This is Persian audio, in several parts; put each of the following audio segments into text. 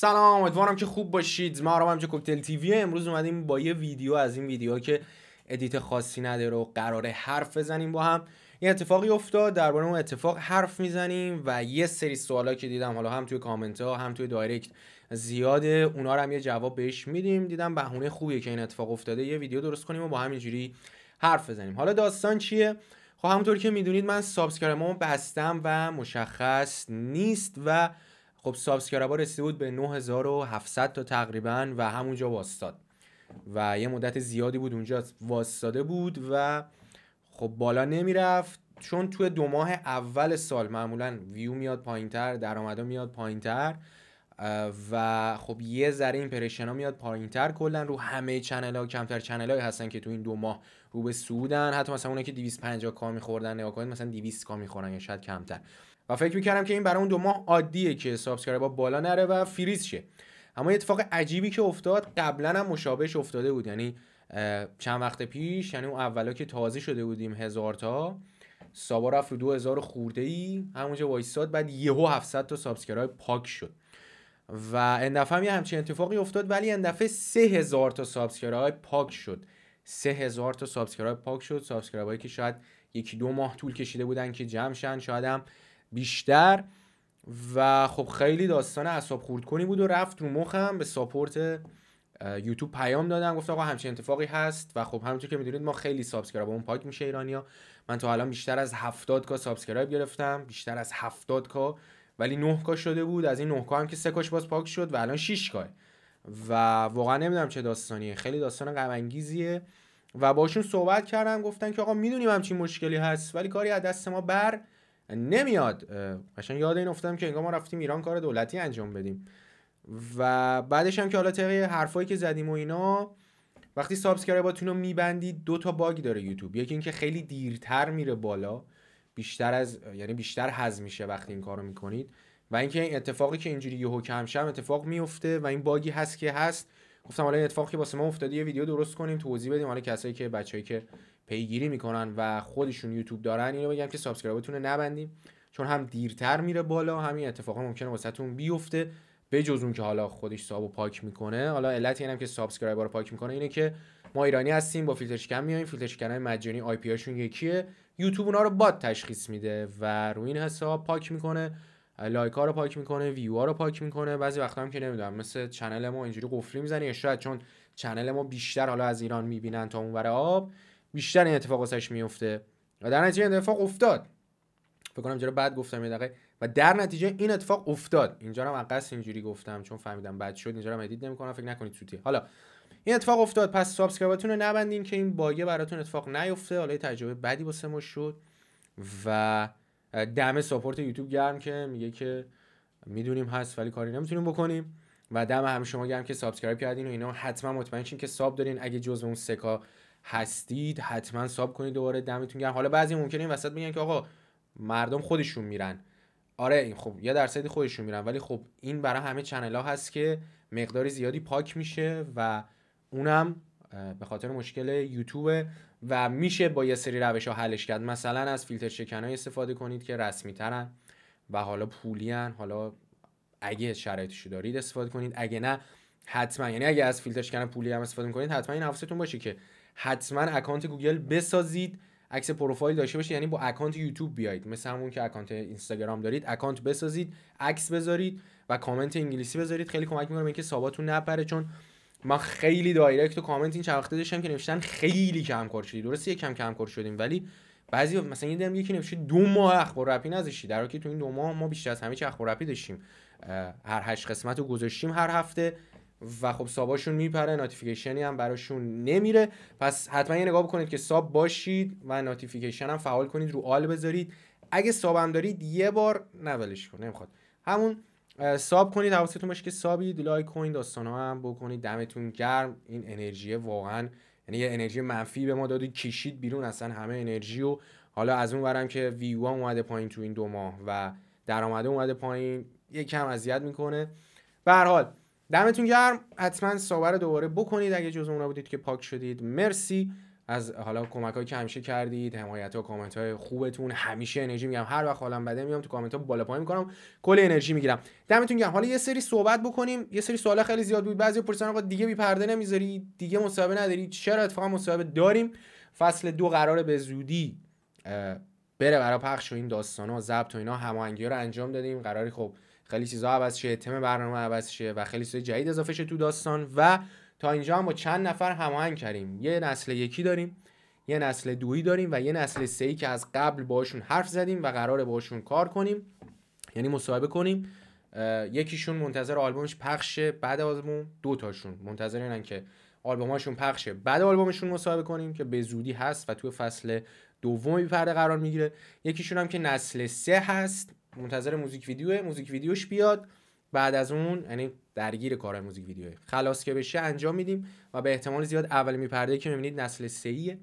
سلام امیدوارم که خوب باشید ما رو هم کوپتل کوکتل تیوی امروز اومدیم با یه ویدیو از این ویدیو که ادیت خاصی نداره و قراره حرف بزنیم با هم یه اتفاقی افتاد درباره اون اتفاق حرف میزنیم و یه سری سوالا که دیدم حالا هم توی کامنت ها هم توی دایرکت زیاده اونا رو هم یه جواب بهش میدیم دیدم بهونه خوبیه که این اتفاق افتاده یه ویدیو درست کنیم و با همینجوری حرف بزنیم حالا داستان چیه خب همونطور که میدونید من سابسکرایبمو بستم و مشخص نیست و خب سابسکرایبر رسیده بود به 9700 تا تقریبا و همونجا واستاد و یه مدت زیادی بود اونجا واستاده بود و خب بالا نمیرفت چون توی دو ماه اول سال معمولا ویو میاد پایینتر درآمدا میاد پایینتر و خب یه ذره این پرشن ها میاد پایینتر کلا رو همه چنل ها کمتر چنل های هستن که تو این دو ماه رو به سودن حتی مثلا اونایی که 250 کا میخوردن نگاه کنید مثلا 200 کا میخورن یا شاید کمتر و فکر میکردم که این برای اون دو ماه عادیه که سابسکرایب با بالا نره و فریز شه اما اتفاق عجیبی که افتاد قبلا هم مشابهش افتاده بود یعنی چند وقت پیش یعنی اون اولا که تازه شده بودیم هزار تا سابا رفت رو دو هزار خورده ای همونجا وایستاد بعد یهو 700 تا سابسکرایب پاک شد و اندفعه هم یه همچین اتفاقی افتاد ولی اندفعه 3000 تا سابسکرایب پاک شد 3000 تا سابسکرایب پاک شد سابسکرایبایی که شاید یکی دو ماه طول کشیده بودن که جمع شن شاید هم بیشتر و خب خیلی داستان اعصاب خورد کنی بود و رفت رو مخم به ساپورت یوتیوب پیام دادم گفت آقا همچین اتفاقی هست و خب همونطور که میدونید ما خیلی اون پاک میشه ایرانیا من تا الان بیشتر از 70 کا سابسکرایب گرفتم بیشتر از 70 کا ولی 9 کا شده بود از این 9 کا هم که سه کاش باز پاک شد و الان 6 کا و واقعا نمیدونم چه داستانیه خیلی داستان غم انگیزیه و باشون صحبت کردم گفتن که آقا میدونیم همچین مشکلی هست ولی کاری از دست ما بر نمیاد قشنگ یاد این افتادم که انگار ما رفتیم ایران کار دولتی انجام بدیم و بعدش هم که حالا طبق حرفایی که زدیم و اینا وقتی سابسکرایباتون رو میبندید دو تا باگ داره یوتیوب یکی اینکه خیلی دیرتر میره بالا بیشتر از یعنی بیشتر حذف میشه وقتی این کارو میکنید و اینکه این اتفاقی که اینجوری یهو کمشم اتفاق میفته و این باگی هست که هست گفتم حالا این اتفاقی واسه ما افتاده ویدیو درست کنیم توضیح بدیم حالا کسایی که بچه‌ای که پیگیری میکنن و خودشون یوتیوب دارن اینو بگم که سابسکرایبتون رو نبندیم چون هم دیرتر میره بالا همین اتفاقا ممکنه واسهتون بیفته بجز اون که حالا خودش سابو پاک میکنه حالا علت اینم که سابسکرایبر رو پاک میکنه اینه که ما ایرانی هستیم با فیلتر شکن میایم فیلتر شکن مجانی آی پی هاشون یکیه یوتیوب اونا رو باد تشخیص میده و رو این حساب پاک میکنه لایک ها رو پاک میکنه ویو ها رو پاک میکنه بعضی وقتا هم که نمیدونم مثل چنل ما اینجوری قفلی میزنه شاید چون چنل ما بیشتر حالا از ایران میبینن تا اونور آب بیشتر این اتفاق واسش میفته و در نتیجه این اتفاق افتاد فکر کنم چرا بعد گفتم یه دقیقه و در نتیجه این اتفاق افتاد اینجا هم قصد اینجوری گفتم چون فهمیدم بعد شد اینجا هم ادیت نمیکنم فکر نکنید سوتی حالا این اتفاق افتاد پس سابسکرایبتون رو نبندین که این باگه براتون اتفاق نیفته حالا تجربه بدی واسه ما شد و دم ساپورت یوتیوب گرم که میگه که میدونیم هست ولی کاری نمیتونیم بکنیم و دم هم شما گرم که سابسکرایب کردین و اینا حتما مطمئن شین که ساب دارین اگه جزء اون سکا هستید حتما ساب کنید دوباره دمتون گرم حالا بعضی ممکنه این وسط بگن که آقا مردم خودشون میرن آره این خب یه درصد خودشون میرن ولی خب این برای همه چنل ها هست که مقداری زیادی پاک میشه و اونم به خاطر مشکل یوتیوب و میشه با یه سری روش ها حلش کرد مثلا از فیلتر شکن های استفاده کنید که رسمی ترن و حالا پولی هن. حالا اگه شرایطشو دارید استفاده کنید اگه نه حتما یعنی اگه از فیلتر شکن پولی هم استفاده کنید حتما این حواستون باشه که حتما اکانت گوگل بسازید عکس پروفایل داشته باشید، یعنی با اکانت یوتیوب بیایید مثل همون که اکانت اینستاگرام دارید اکانت بسازید عکس بذارید و کامنت انگلیسی بذارید خیلی کمک میکنه اینکه ساباتون نپره چون من خیلی دایرکت و کامنت این چند وقته داشتم که نوشتن خیلی کمکار شدی درسته کم کار شدیم ولی بعضی مثلا یه دیدم یکی نوشته دو ماه اخبار رپی نذاشتی در حالی که تو این دو ماه ما بیشتر از همه چی اخبار رپی داشتیم هر هشت قسمت رو گذاشتیم هر هفته و خب ساباشون میپره ناتیفیکیشنی هم براشون نمیره پس حتما یه نگاه بکنید که ساب باشید و ناتیفیکیشن هم فعال کنید رو آل بذارید اگه ساب هم دارید یه بار نولش کن نمیخواد همون ساب کنید حواستون باشه که سابید لایک کنید داستان ها هم بکنید دمتون گرم این انرژی واقعا یعنی یه انرژی منفی به ما دادید کشید بیرون اصلا همه انرژی و حالا از اون برم که ویو اومده پایین تو این دو ماه و درآمده اومده پایین یه کم اذیت میکنه به هر حال دمتون گرم حتما ساور دوباره بکنید اگه جز اونا بودید که پاک شدید مرسی از حالا کمک هایی که همیشه کردید حمایت ها کامنت های خوبتون همیشه انرژی میگم هر وقت حالم بده میام تو کامنت ها بالا پایین میکنم کل انرژی میگیرم دمتون گرم حالا یه سری صحبت بکنیم یه سری سوال خیلی زیاد بود بعضی پرسیدن آقا دیگه بی پرده نمیذاری دیگه مصاحبه نداری چرا اتفاقا مصاحبه داریم فصل دو قراره به زودی بره برای پخش و این داستان ها ضبط و اینا هماهنگی رو انجام دادیم قراری خب خیلی چیزا عوض شه تم برنامه عوض شه و خیلی چیز جدید اضافه شه تو داستان و تا اینجا هم با چند نفر هماهنگ کردیم یه نسل یکی داریم یه نسل دویی داریم و یه نسل سه ای که از قبل باشون حرف زدیم و قراره باشون کار کنیم یعنی مصاحبه کنیم یکیشون منتظر آلبومش پخشه بعد آلبوم دو تاشون منتظر اینن که آلبوماشون پخشه بعد آلبومشون مصاحبه کنیم که به زودی هست و تو فصل دومی پرده قرار میگیره یکیشون هم که نسل سه هست منتظر موزیک ویدیو موزیک ویدیوش بیاد بعد از اون یعنی درگیر کار موزیک ویدیو خلاص که بشه انجام میدیم و به احتمال زیاد اول میپرده که میبینید نسل سهیه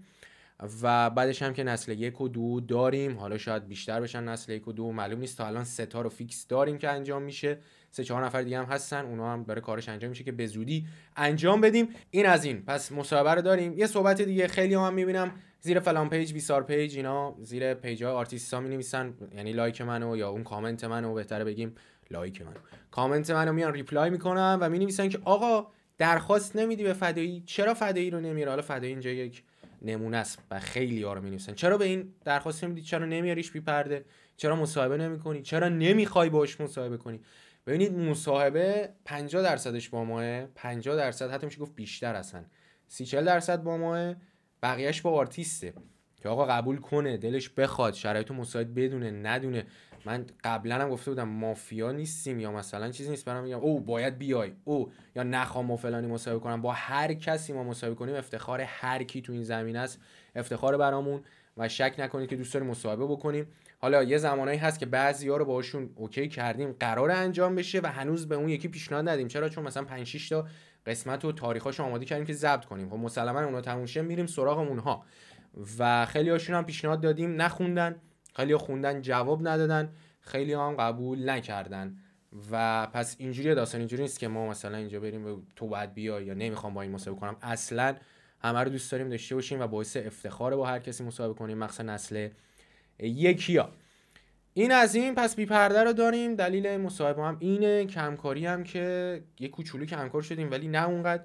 و بعدش هم که نسل یک و دو داریم حالا شاید بیشتر بشن نسل یک و دو معلوم نیست تا الان ستا رو فیکس داریم که انجام میشه سه چهار نفر دیگه هم هستن اونا هم برای کارش انجام میشه که به زودی انجام بدیم این از این پس مصاحبه رو داریم یه صحبت دیگه خیلی هم, هم میبینم زیر فلان پیج بیسار پیج اینا زیر پیج های آرتیست ها می نویسن یعنی لایک منو یا اون کامنت منو بهتره بگیم لایک منو کامنت منو میان ریپلای میکنن و می نویسن که آقا درخواست نمیدی به فدایی چرا فدایی رو نمیره حالا فدایی اینجا یک نمونه است و خیلی ها رو می نویسن چرا به این درخواست نمیدی چرا نمیاریش بی پرده چرا مصاحبه کنی؟ چرا نمیخوای باش مصاحبه کنی ببینید مصاحبه 50 درصدش با ماه 50 درصد حتی میشه گفت بیشتر هستن 30 40 درصد با ماه بقیهش با آرتیسته که آقا قبول کنه دلش بخواد شرایط مساعد بدونه ندونه من قبلا هم گفته بودم مافیا نیستیم یا مثلا چیزی نیست برام میگم او باید بیای او یا نخوام و فلانی مصاحبه کنم با هر کسی ما مصاحبه کنیم افتخار هر کی تو این زمین است افتخار برامون و شک نکنید که دوست داریم مصاحبه بکنیم حالا یه زمانایی هست که بعضی ها رو باشون اوکی کردیم قرار انجام بشه و هنوز به اون یکی پیشنهاد ندیم چرا چون مثلا 5 تا قسمت و تاریخاشو آماده کردیم که ضبط کنیم خب مسلما اونا تموم میریم سراغ اونها و خیلی هاشون هم پیشنهاد دادیم نخوندن خیلی خوندن جواب ندادن خیلی هم قبول نکردن و پس اینجوری داستان اینجوری نیست که ما مثلا اینجا بریم و تو بعد بیای یا نمیخوام با این مصاحبه کنم اصلا همه رو دوست داریم داشته باشیم و باعث افتخار با هر کسی مصاحبه کنیم مخصوصا نسل یکیا این از این پس بی پرده رو داریم دلیل مصاحبه هم اینه کمکاری هم که یه کوچولو کمکار شدیم ولی نه اونقدر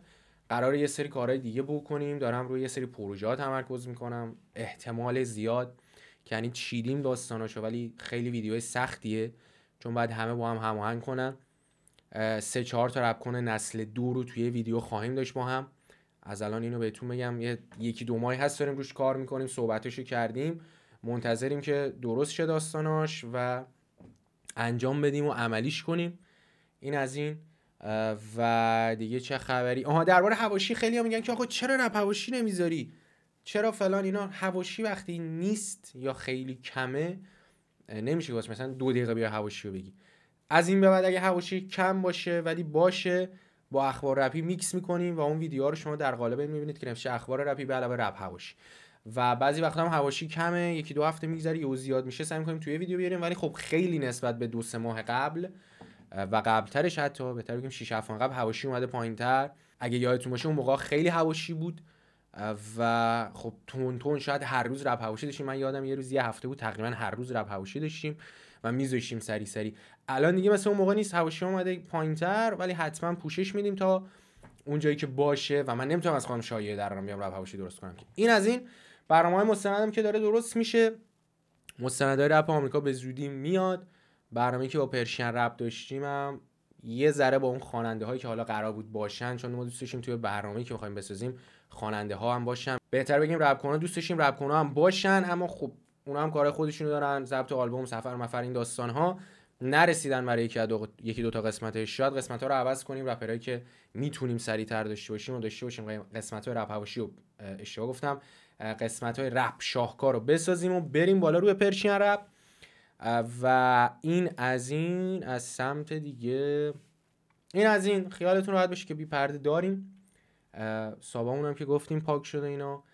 قرار یه سری کارهای دیگه بکنیم دارم روی یه سری پروژه تمرکز میکنم احتمال زیاد که یعنی چیدیم داستاناشو ولی خیلی ویدیو سختیه چون باید همه با هم هماهنگ کنن سه چهار تا رپ کنه نسل دو رو توی ویدیو خواهیم داشت با هم از الان اینو بهتون بگم یه یکی دو ماهی هست داریم روش کار میکنیم صحبتشو کردیم منتظریم که درست شه داستاناش و انجام بدیم و عملیش کنیم این از این و دیگه چه خبری آها درباره هواشی خیلی میگن که آخه چرا رپ حواشی نمیذاری چرا فلان اینا هواشی وقتی نیست یا خیلی کمه نمیشه گفت مثلا دو دقیقه بیا هواشی رو بگی از این به بعد اگه هواشی کم باشه ولی باشه با اخبار رپی میکس میکنیم و اون ویدیو رو شما در قالب این میبینید که نمیشه اخبار رپی به علاوه رپ هواشی و بعضی وقتا هم هواشی کمه یکی دو هفته میگذره یهو زیاد میشه سعی میکنیم توی ویدیو بیاریم ولی خب خیلی نسبت به دو سه ماه قبل و قبلترش حتی بهتر بگیم 6 قبل هواشی اومده پایینتر اگه یادتون باشه اون موقع خیلی هواشی بود و خب تون تون شاید هر روز رپ هواشی داشتیم من یادم یه روز یه هفته بود تقریبا هر روز رپ هواشی داشتیم و میذاشتیم سری سری الان دیگه مثل اون موقع نیست هواشی اومده پایینتر ولی حتما پوشش میدیم تا اون جایی که باشه و من نمیتونم از خانم شایعه رو بیام رپ هواشی درست کنم که این از این برنامه های مستندم که داره درست میشه مستندهای رپ آمریکا به زودی میاد برنامه که با پرشین رپ داشتیم یه ذره با اون خواننده هایی که حالا قرار بود باشن چون ما دوست داشتیم توی برنامه‌ای که می‌خوایم بسازیم خواننده ها هم باشن بهتر بگیم رپ کونا دوست داشتیم رپ کونا هم باشن اما خب اونا هم کار خودشونو دارن ضبط آلبوم سفر مفر این داستان ها نرسیدن برای یکی دو یکی دو تا قسمت شاید قسمت ها رو عوض کنیم رپرایی که میتونیم سریعتر داشته باشیم و داشته باشیم قسمت های رپ هواشی رو اشتباه گفتم قسمت های رپ شاهکار رو بسازیم و بریم بالا روی پرشین رپ و این از این از سمت دیگه این از این خیالتون راحت بشه که بی پرده داریم سابامون هم که گفتیم پاک شده اینا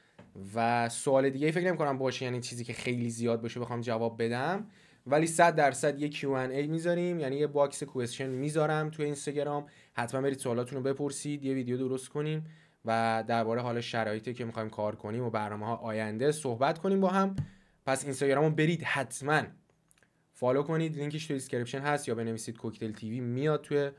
و سوال دیگه فکر نمی کنم باشه یعنی چیزی که خیلی زیاد باشه بخوام جواب بدم ولی 100 درصد یک Q&A میذاریم یعنی یه باکس کوشن میذارم تو اینستاگرام حتما برید سوالاتون رو بپرسید یه ویدیو درست کنیم و درباره حال شرایطی که میخوایم کار کنیم و برنامه ها آینده صحبت کنیم با هم پس اینستاگرامو برید حتما فالو کنید لینکش تو دیسکریپشن هست یا بنویسید کوکتل تیوی میاد توی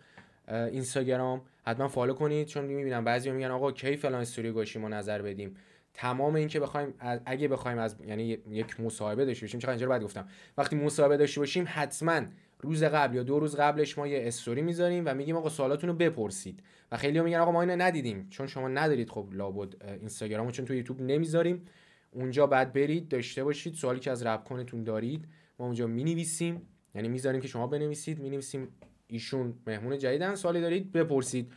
اینستاگرام حتما فالو کنید چون میبینم بعضی‌ها میگن آقا کی فلان استوری گوشی ما نظر بدیم تمام این که بخوایم اگه بخوایم از یعنی یک مصاحبه داشته باشیم چقدر اینجا رو گفتم وقتی مصاحبه داشته باشیم حتما روز قبل یا دو روز قبلش ما یه استوری میذاریم و میگیم آقا سوالاتونو بپرسید و خیلی‌ها میگن آقا ما اینو ندیدیم چون شما ندارید خب لابد اینستاگرامو چون تو یوتیوب نمیذاریم اونجا بعد برید داشته باشید سوالی که از رپ کنتون دارید ما اونجا می نویسیم یعنی میذاریم که شما بنویسید می نویسیم ایشون مهمون جدیدن سوالی دارید بپرسید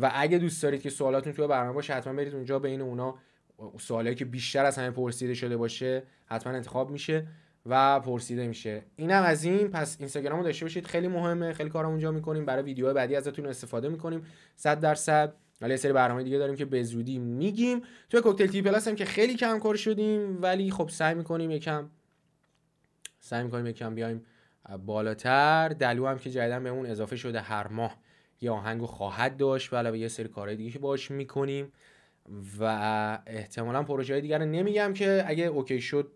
و اگه دوست دارید که سوالاتتون توی برنامه باشه حتما برید اونجا بین اونا سوالایی که بیشتر از همه پرسیده شده باشه حتما انتخاب میشه و پرسیده میشه اینم از این پس اینستاگرام رو داشته باشید خیلی مهمه خیلی کارا اونجا کنیم برای ویدیو بعدی ازتون استفاده میکنیم 100 درصد ولی سری برنامه دیگه داریم که به زودی میگیم توی کوکتل تی پلاس هم که خیلی کم کار شدیم ولی خب سعی میکنیم یکم سعی میکنیم یکم بیایم بالاتر دلو هم که جدیدا به اون اضافه شده هر ماه یه آهنگو خواهد داشت و علاوه یه سری کارهای دیگه که باش میکنیم و احتمالا پروژه های دیگر نمیگم که اگه اوکی شد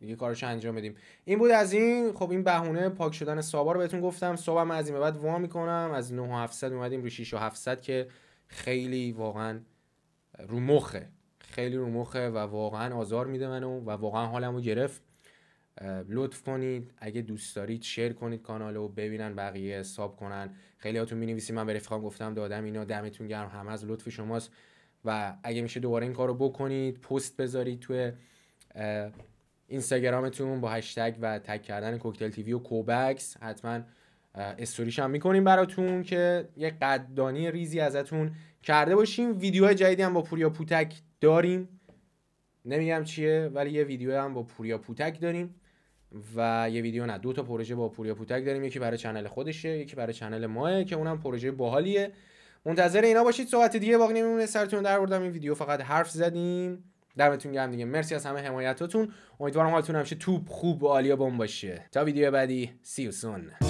یه کارش انجام بدیم این بود از این خب این بهونه پاک شدن سابا رو بهتون گفتم صبح من از این بعد وا میکنم از 700 اومدیم رو 6ش 700 که خیلی واقعا رو مخه خیلی رو مخه و واقعا آزار میده منو و واقعا حالمو گرفت لطف کنید اگه دوست دارید شیر کنید کانال رو ببینن بقیه حساب کنن خیلی هاتون مینویسید من به گفتم دادم اینا دمتون گرم هم از لطف شماست و اگه میشه دوباره این کارو بکنید پست بذارید توی اینستاگرامتون با هشتگ و تگ کردن کوکتل تیوی و کوبکس حتما استوریش هم میکنیم براتون که یه قدردانی ریزی ازتون کرده باشیم ویدیوهای جدیدی هم با پوریا پوتک داریم نمیگم چیه ولی یه ویدیو هم با پوریا پوتک داریم و یه ویدیو نه دو تا پروژه با پوریا پوتک داریم یکی برای چنل خودشه یکی برای چنل ماه که اونم پروژه باحالیه منتظر اینا باشید صحبت دیگه باقی نمیمونه سرتون در بردم این ویدیو فقط حرف زدیم دمتون گرم دیگه مرسی از همه حمایتاتون امیدوارم حالتون همیشه توپ خوب و عالی بم باشه تا ویدیو بعدی سی سون